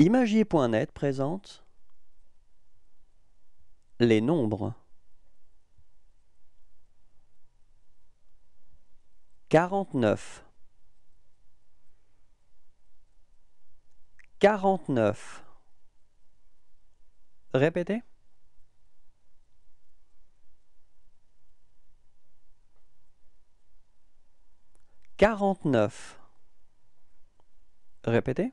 Imagier.net présente Les nombres 49 49 Répétez 49 Répétez.